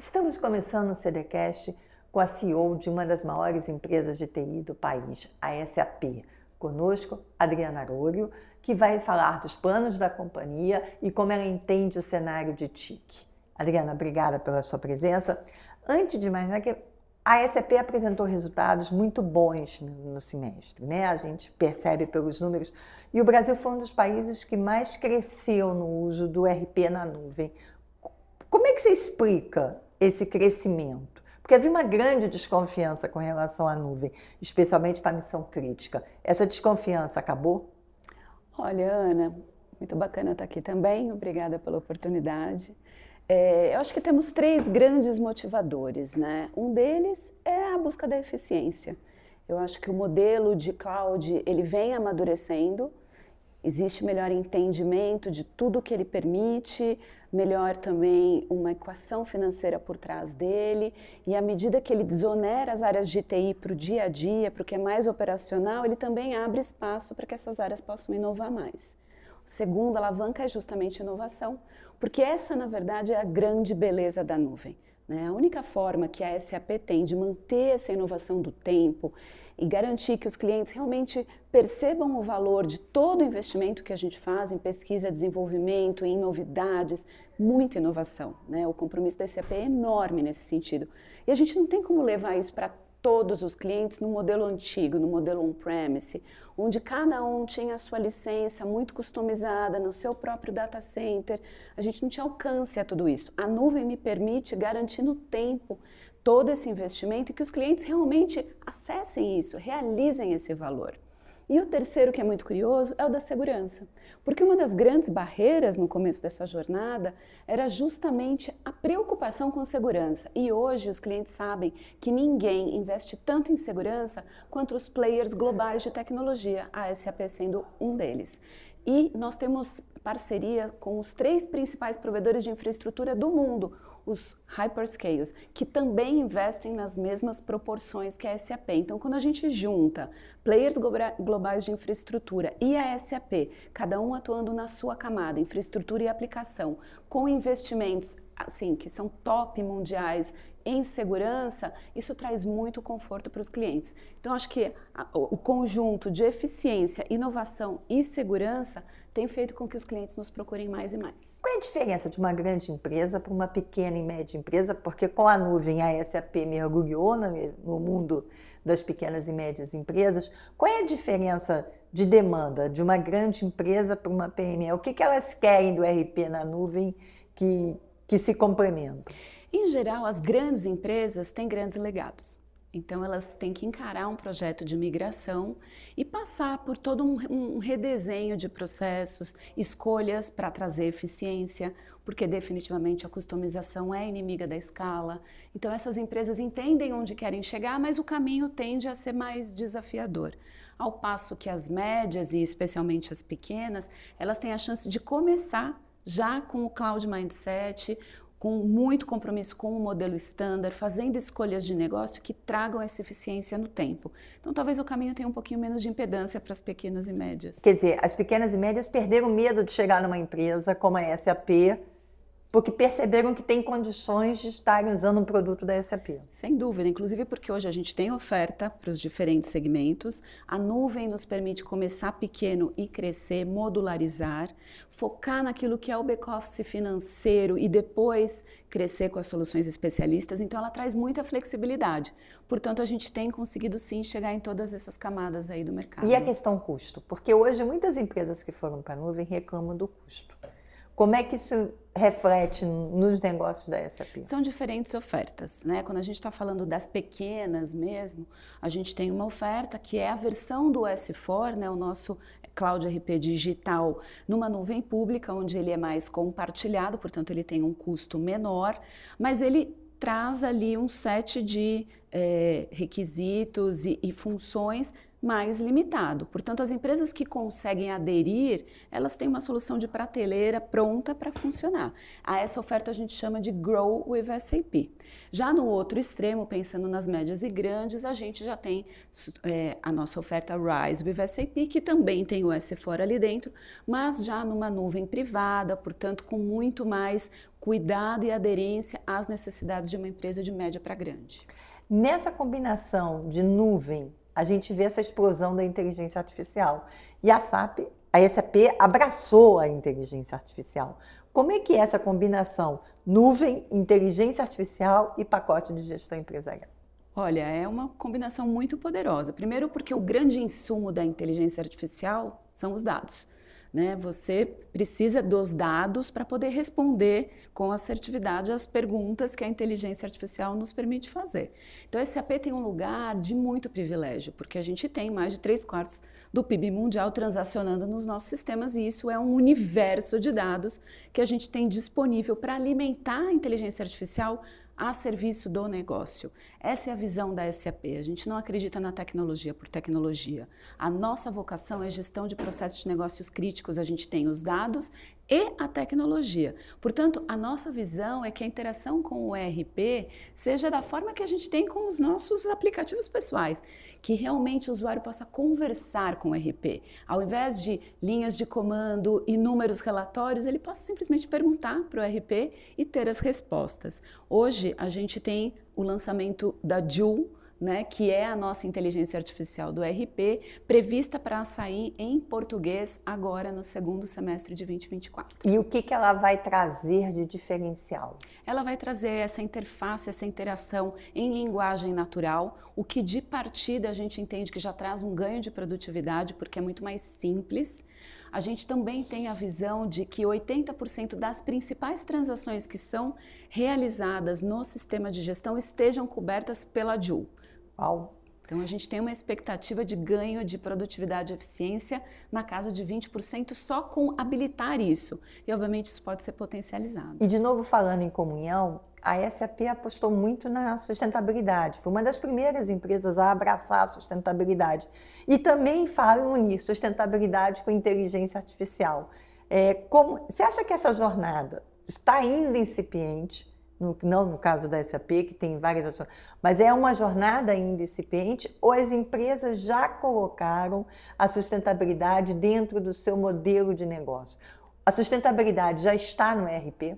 Estamos começando o CDcast com a CEO de uma das maiores empresas de TI do país, a SAP. Conosco, Adriana Arorio, que vai falar dos planos da companhia e como ela entende o cenário de TIC. Adriana, obrigada pela sua presença. Antes de mais a SAP apresentou resultados muito bons no semestre, né? A gente percebe pelos números. E o Brasil foi um dos países que mais cresceu no uso do RP na nuvem. Como é que você explica esse crescimento? Porque havia uma grande desconfiança com relação à nuvem, especialmente para a missão crítica. Essa desconfiança acabou? Olha, Ana, muito bacana estar aqui também. Obrigada pela oportunidade. É, eu acho que temos três grandes motivadores, né? Um deles é a busca da eficiência. Eu acho que o modelo de cloud ele vem amadurecendo. Existe melhor entendimento de tudo que ele permite, melhor também uma equação financeira por trás dele. E à medida que ele desonera as áreas de TI para o dia a dia, para o que é mais operacional, ele também abre espaço para que essas áreas possam inovar mais. O segundo alavanca é justamente inovação, porque essa, na verdade, é a grande beleza da nuvem. Né? A única forma que a SAP tem de manter essa inovação do tempo e garantir que os clientes realmente percebam o valor de todo o investimento que a gente faz em pesquisa, desenvolvimento, em novidades, muita inovação. Né? O compromisso da SAP é enorme nesse sentido. E a gente não tem como levar isso para todos os clientes no modelo antigo, no modelo on-premise, onde cada um tinha a sua licença muito customizada no seu próprio data center. A gente não tinha alcance a tudo isso. A nuvem me permite garantir no tempo todo esse investimento e que os clientes realmente acessem isso, realizem esse valor. E o terceiro que é muito curioso é o da segurança, porque uma das grandes barreiras no começo dessa jornada era justamente a preocupação com segurança. E hoje os clientes sabem que ninguém investe tanto em segurança quanto os players globais de tecnologia, a SAP sendo um deles. E nós temos parceria com os três principais provedores de infraestrutura do mundo, os hyperscales, que também investem nas mesmas proporções que a SAP. Então, quando a gente junta players globais de infraestrutura e a SAP, cada um atuando na sua camada, infraestrutura e aplicação, com investimentos assim que são top mundiais em segurança, isso traz muito conforto para os clientes. Então, acho que a, o conjunto de eficiência, inovação e segurança tem feito com que os clientes nos procurem mais e mais. Qual é a diferença de uma grande empresa para uma pequena e média empresa? Porque com a nuvem a SAP mergulhou no mundo das pequenas e médias empresas. Qual é a diferença de demanda de uma grande empresa para uma PME? O que, que elas querem do RP na nuvem que, que se complementa? Em geral, as grandes empresas têm grandes legados. Então, elas têm que encarar um projeto de migração e passar por todo um, um redesenho de processos, escolhas para trazer eficiência, porque definitivamente a customização é inimiga da escala. Então, essas empresas entendem onde querem chegar, mas o caminho tende a ser mais desafiador. Ao passo que as médias, e especialmente as pequenas, elas têm a chance de começar já com o cloud mindset, com muito compromisso com o modelo estándar, fazendo escolhas de negócio que tragam essa eficiência no tempo. Então, talvez o caminho tenha um pouquinho menos de impedância para as pequenas e médias. Quer dizer, as pequenas e médias perderam medo de chegar numa empresa como a SAP porque perceberam que tem condições de estarem usando um produto da SAP. Sem dúvida, inclusive porque hoje a gente tem oferta para os diferentes segmentos, a nuvem nos permite começar pequeno e crescer, modularizar, focar naquilo que é o back-office financeiro e depois crescer com as soluções especialistas, então ela traz muita flexibilidade. Portanto, a gente tem conseguido sim chegar em todas essas camadas aí do mercado. E a questão custo, porque hoje muitas empresas que foram para a nuvem reclamam do custo. Como é que isso reflete nos negócios da SAP? São diferentes ofertas, né? Quando a gente está falando das pequenas mesmo, a gente tem uma oferta que é a versão do S4, né? O nosso Cloud RP digital numa nuvem pública, onde ele é mais compartilhado, portanto ele tem um custo menor, mas ele traz ali um set de é, requisitos e, e funções mais limitado. Portanto, as empresas que conseguem aderir, elas têm uma solução de prateleira pronta para funcionar. A essa oferta a gente chama de Grow with SAP. Já no outro extremo, pensando nas médias e grandes, a gente já tem é, a nossa oferta Rise with SAP, que também tem o S4 ali dentro, mas já numa nuvem privada, portanto, com muito mais cuidado e aderência às necessidades de uma empresa de média para grande. Nessa combinação de nuvem a gente vê essa explosão da inteligência artificial. E a SAP, a SAP abraçou a inteligência artificial. Como é que é essa combinação nuvem, inteligência artificial e pacote de gestão empresarial? Olha, é uma combinação muito poderosa. Primeiro, porque o grande insumo da inteligência artificial são os dados. Né? Você precisa dos dados para poder responder com assertividade as perguntas que a inteligência artificial nos permite fazer. Então, esse AP tem um lugar de muito privilégio, porque a gente tem mais de três quartos do PIB mundial transacionando nos nossos sistemas, e isso é um universo de dados que a gente tem disponível para alimentar a inteligência artificial a serviço do negócio. Essa é a visão da SAP. A gente não acredita na tecnologia por tecnologia. A nossa vocação é gestão de processos de negócios críticos. A gente tem os dados e a tecnologia. Portanto, a nossa visão é que a interação com o ERP seja da forma que a gente tem com os nossos aplicativos pessoais, que realmente o usuário possa conversar com o ERP. Ao invés de linhas de comando e números relatórios, ele possa simplesmente perguntar para o ERP e ter as respostas. Hoje, a gente tem o lançamento da Joule, né, que é a nossa inteligência artificial do RP, prevista para sair em português agora no segundo semestre de 2024. E o que, que ela vai trazer de diferencial? Ela vai trazer essa interface, essa interação em linguagem natural, o que de partida a gente entende que já traz um ganho de produtividade, porque é muito mais simples. A gente também tem a visão de que 80% das principais transações que são realizadas no sistema de gestão estejam cobertas pela DIU. Uau! Então a gente tem uma expectativa de ganho de produtividade e eficiência na casa de 20% só com habilitar isso. E obviamente isso pode ser potencializado. E de novo falando em comunhão, a SAP apostou muito na sustentabilidade. Foi uma das primeiras empresas a abraçar a sustentabilidade. E também fala em unir sustentabilidade com inteligência artificial. É, como, você acha que essa jornada está ainda incipiente? no, não no caso da SAP, que tem várias ações, mas é uma jornada ainda incipiente, ou as empresas já colocaram a sustentabilidade dentro do seu modelo de negócio? A sustentabilidade já está no RP?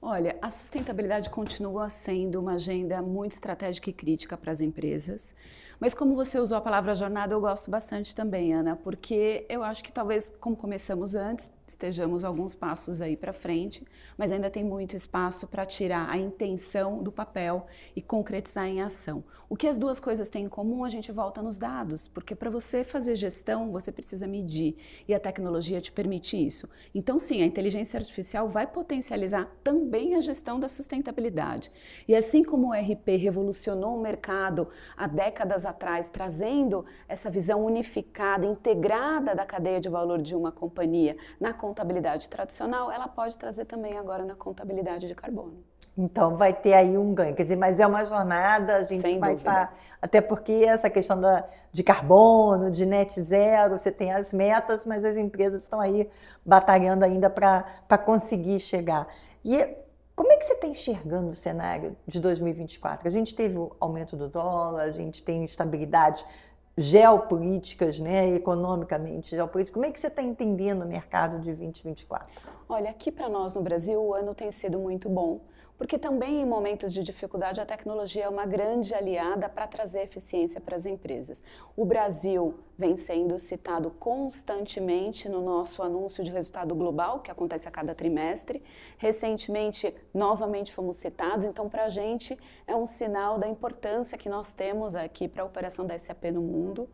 Olha, a sustentabilidade continua sendo uma agenda muito estratégica e crítica para as empresas. Mas como você usou a palavra jornada, eu gosto bastante também, Ana, porque eu acho que talvez, como começamos antes, estejamos alguns passos aí para frente, mas ainda tem muito espaço para tirar a intenção do papel e concretizar em ação. O que as duas coisas têm em comum, a gente volta nos dados, porque para você fazer gestão, você precisa medir e a tecnologia te permite isso. Então, sim, a inteligência artificial vai potencializar também a gestão da sustentabilidade. E assim como o RP revolucionou o mercado há décadas atrás, trazendo essa visão unificada, integrada da cadeia de valor de uma companhia na contabilidade tradicional, ela pode trazer também agora na contabilidade de carbono. Então vai ter aí um ganho, quer dizer, mas é uma jornada, a gente Sem vai estar. Tá, até porque essa questão da, de carbono, de net zero, você tem as metas, mas as empresas estão aí batalhando ainda para conseguir chegar. E como é que você está enxergando o cenário de 2024? A gente teve o aumento do dólar, a gente tem instabilidades geopolíticas, né, economicamente geopolíticas. Como é que você está entendendo o mercado de 2024? Olha, aqui para nós no Brasil o ano tem sido muito bom porque também em momentos de dificuldade a tecnologia é uma grande aliada para trazer eficiência para as empresas. O Brasil vem sendo citado constantemente no nosso anúncio de resultado global, que acontece a cada trimestre. Recentemente, novamente fomos citados, então para a gente é um sinal da importância que nós temos aqui para a operação da SAP no mundo.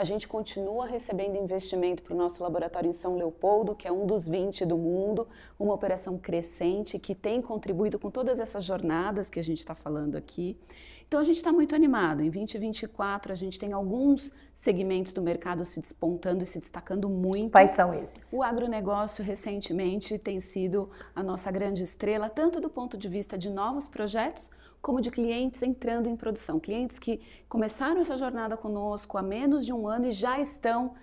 A gente continua recebendo investimento para o nosso laboratório em São Leopoldo, que é um dos 20 do mundo, uma operação crescente que tem contribuído com todas essas jornadas que a gente está falando aqui. Então a gente está muito animado. Em 2024 a gente tem alguns segmentos do mercado se despontando e se destacando muito. Quais são esses? O agronegócio recentemente tem sido a nossa grande estrela, tanto do ponto de vista de novos projetos como de clientes entrando em produção. Clientes que começaram essa jornada conosco há menos de um ano e já estão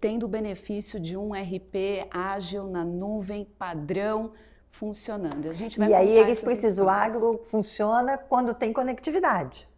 tendo o benefício de um RP ágil na nuvem, padrão, funcionando. A gente vai e aí eles precisam, o agro ah, funciona quando tem conectividade.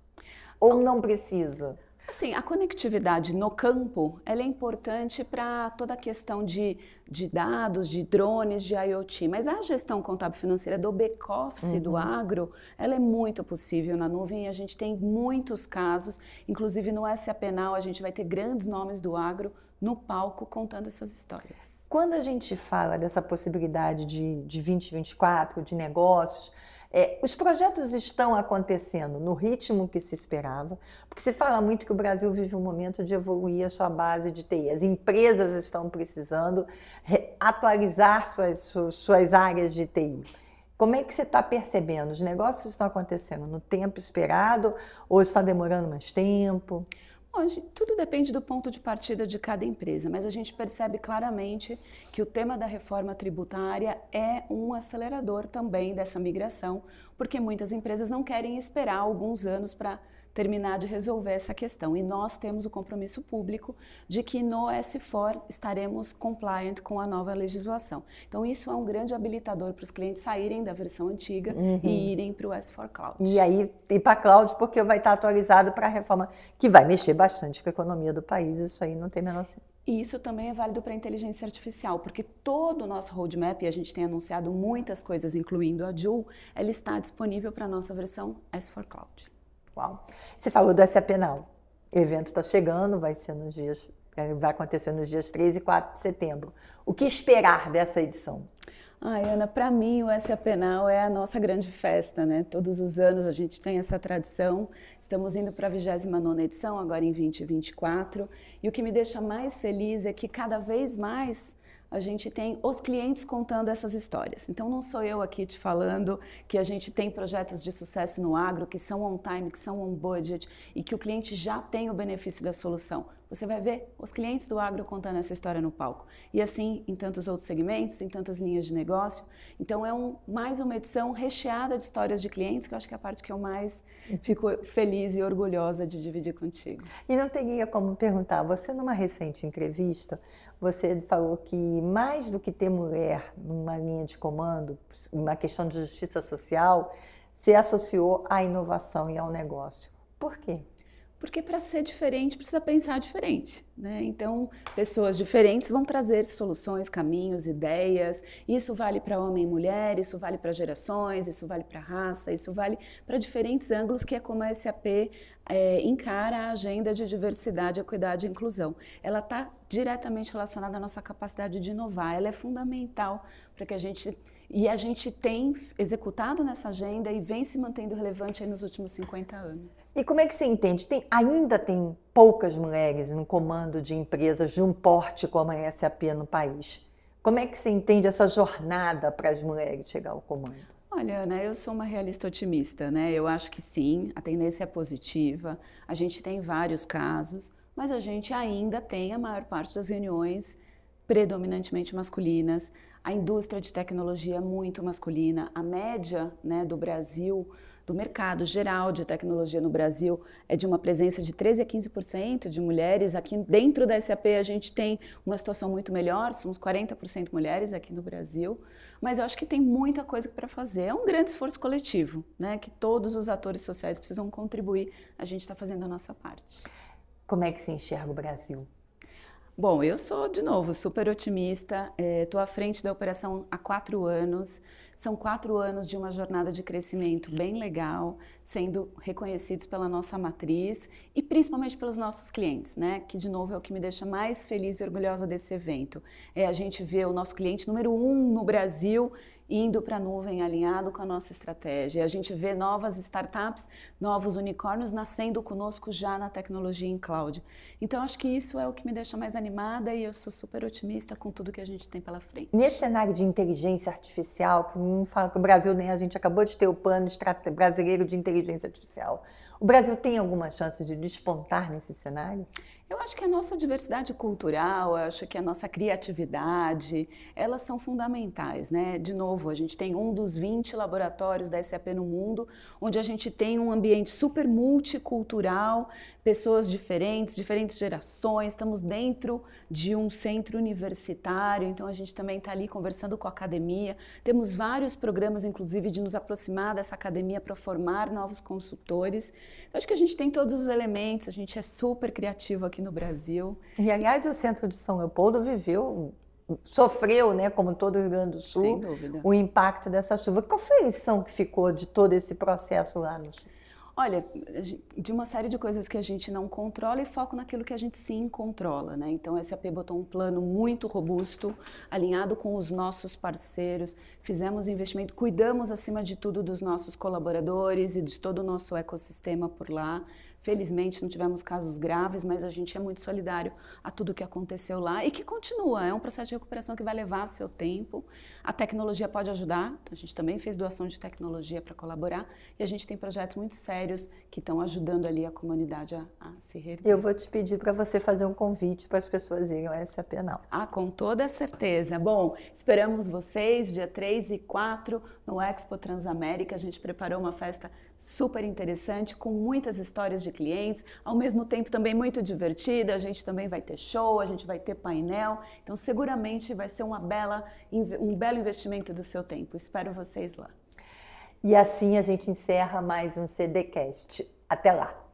Ou não precisa? Assim, a conectividade no campo ela é importante para toda a questão de, de dados, de drones, de IoT, mas a gestão contábil financeira do back-office uhum. do agro, ela é muito possível na nuvem e a gente tem muitos casos, inclusive no SA Penal a gente vai ter grandes nomes do agro no palco contando essas histórias. Quando a gente fala dessa possibilidade de, de 2024, de negócios, é, os projetos estão acontecendo no ritmo que se esperava, porque se fala muito que o Brasil vive um momento de evoluir a sua base de TI. As empresas estão precisando atualizar suas, suas áreas de TI. Como é que você está percebendo? Os negócios estão acontecendo no tempo esperado ou está demorando mais tempo? tudo depende do ponto de partida de cada empresa, mas a gente percebe claramente que o tema da reforma tributária é um acelerador também dessa migração, porque muitas empresas não querem esperar alguns anos para terminar de resolver essa questão. E nós temos o compromisso público de que no S4 estaremos compliant com a nova legislação. Então, isso é um grande habilitador para os clientes saírem da versão antiga uhum. e irem para o S4 Cloud. E aí, ir para Cloud, porque vai estar atualizado para a reforma, que vai mexer bastante com a economia do país, isso aí não tem menor sentido. E isso também é válido para a inteligência artificial, porque todo o nosso roadmap, e a gente tem anunciado muitas coisas, incluindo a Joule, ela está disponível para a nossa versão S4 Cloud. Uau. Você falou do SAP Now. O evento está chegando, vai ser nos dias, é, vai acontecer nos dias 3 e 4 de setembro. O que esperar dessa edição? Ai, Ana, para mim o SA Penal é a nossa grande festa, né? Todos os anos a gente tem essa tradição. Estamos indo para a 29 edição, agora em 2024. E o que me deixa mais feliz é que cada vez mais a gente tem os clientes contando essas histórias. Então não sou eu aqui te falando que a gente tem projetos de sucesso no agro que são on time, que são on budget e que o cliente já tem o benefício da solução. Você vai ver os clientes do agro contando essa história no palco. E assim em tantos outros segmentos, em tantas linhas de negócio. Então é um, mais uma edição recheada de histórias de clientes, que eu acho que é a parte que eu mais fico feliz e orgulhosa de dividir contigo. E não teria como perguntar, você numa recente entrevista você falou que mais do que ter mulher numa linha de comando, uma questão de justiça social, se associou à inovação e ao negócio. Por quê? Porque para ser diferente precisa pensar diferente, né? Então, pessoas diferentes vão trazer soluções, caminhos, ideias. Isso vale para homem e mulher, isso vale para gerações, isso vale para raça, isso vale para diferentes ângulos, que é como a SAP é, encara a agenda de diversidade, equidade e inclusão. Ela está diretamente relacionada à nossa capacidade de inovar. Ela é fundamental para que a gente e a gente tem executado nessa agenda e vem se mantendo relevante nos últimos 50 anos. E como é que você entende? Tem, ainda tem poucas mulheres no comando de empresas de um porte como a SAP no país. Como é que você entende essa jornada para as mulheres chegar ao comando? Olha, né, eu sou uma realista otimista, né? Eu acho que sim, a tendência é positiva. A gente tem vários casos, mas a gente ainda tem a maior parte das reuniões predominantemente masculinas. A indústria de tecnologia é muito masculina. A média, né, do Brasil do mercado geral de tecnologia no Brasil é de uma presença de 13 a 15% de mulheres. Aqui dentro da SAP a gente tem uma situação muito melhor, somos 40% mulheres aqui no Brasil. Mas eu acho que tem muita coisa para fazer. É um grande esforço coletivo, né? Que todos os atores sociais precisam contribuir. A gente está fazendo a nossa parte. Como é que se enxerga o Brasil Bom, eu sou, de novo, super otimista. Estou é, à frente da operação há quatro anos. São quatro anos de uma jornada de crescimento bem legal, sendo reconhecidos pela nossa matriz e principalmente pelos nossos clientes, né? Que, de novo, é o que me deixa mais feliz e orgulhosa desse evento. É a gente ver o nosso cliente número um no Brasil indo para a nuvem alinhado com a nossa estratégia. A gente vê novas startups, novos unicórnios nascendo conosco já na tecnologia em cloud. Então acho que isso é o que me deixa mais animada e eu sou super otimista com tudo que a gente tem pela frente. Nesse cenário de inteligência artificial, que não fala que o Brasil nem a gente acabou de ter o plano brasileiro de inteligência artificial. O Brasil tem alguma chance de despontar nesse cenário? Eu acho que a nossa diversidade cultural, eu acho que a nossa criatividade, elas são fundamentais, né? De novo, a gente tem um dos 20 laboratórios da SAP no mundo, onde a gente tem um ambiente super multicultural, pessoas diferentes, diferentes gerações, estamos dentro de um centro universitário, então a gente também está ali conversando com a academia. Temos vários programas, inclusive, de nos aproximar dessa academia para formar novos consultores. Então, acho que a gente tem todos os elementos, a gente é super criativo aqui aqui no Brasil. E aliás, o centro de São Leopoldo viveu sofreu, né, como todo o Rio Grande do Sul, o impacto dessa chuva. Qual foi a lição que ficou de todo esse processo lá no Sul? Olha, de uma série de coisas que a gente não controla e foco naquilo que a gente sim controla, né? Então, a SAP botou um plano muito robusto, alinhado com os nossos parceiros, fizemos investimento, cuidamos acima de tudo dos nossos colaboradores e de todo o nosso ecossistema por lá, Felizmente não tivemos casos graves, mas a gente é muito solidário a tudo que aconteceu lá e que continua. É um processo de recuperação que vai levar seu tempo. A tecnologia pode ajudar, a gente também fez doação de tecnologia para colaborar e a gente tem projetos muito sérios que estão ajudando ali a comunidade a, a se reerguer. Eu vou te pedir para você fazer um convite para as pessoas irem ao SAP Now. Ah, com toda certeza. Bom, esperamos vocês dia 3 e 4 no Expo Transamérica. A gente preparou uma festa super interessante com muitas histórias de clientes. Ao mesmo tempo também muito divertida, a gente também vai ter show, a gente vai ter painel. Então seguramente vai ser uma bela, um belo investimento do seu tempo. Espero vocês lá. E assim a gente encerra mais um CDcast. Até lá.